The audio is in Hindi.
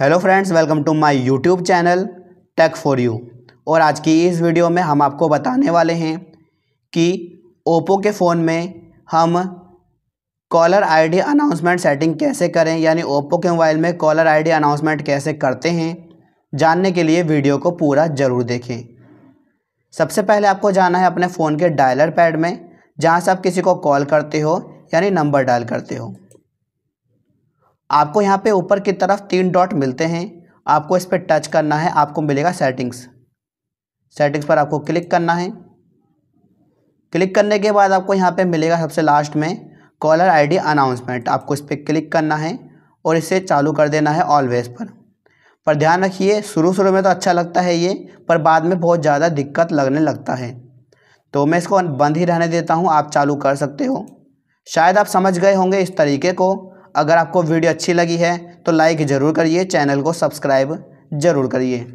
hello friends welcome to my YouTube channel tech for you और आज की इस वीडियो में हम आपको बताने वाले हैं कि ओप्पो के फ़ोन में हम कॉलर आईडी अनाउंसमेंट सेटिंग कैसे करें यानी ओप्पो के मोबाइल में कॉलर आईडी अनाउंसमेंट कैसे करते हैं जानने के लिए वीडियो को पूरा ज़रूर देखें सबसे पहले आपको जाना है अपने फ़ोन के डायलर पैड में जहाँ से आप किसी को कॉल करते हो यानी नंबर डायल करते हो आपको यहाँ पे ऊपर की तरफ तीन डॉट मिलते हैं आपको इस पर टच करना है आपको मिलेगा सेटिंग्स सेटिंग्स पर आपको क्लिक करना है क्लिक करने के बाद आपको यहाँ पे मिलेगा सबसे लास्ट में कॉलर आईडी अनाउंसमेंट आपको इस पर क्लिक करना है और इसे चालू कर देना है ऑलवेज़ पर पर ध्यान रखिए शुरू शुरू में तो अच्छा लगता है ये पर बाद में बहुत ज़्यादा दिक्कत लगने लगता है तो मैं इसको बंद ही रहने देता हूँ आप चालू कर सकते हो शायद आप समझ गए होंगे इस तरीके को अगर आपको वीडियो अच्छी लगी है तो लाइक ज़रूर करिए चैनल को सब्सक्राइब ज़रूर करिए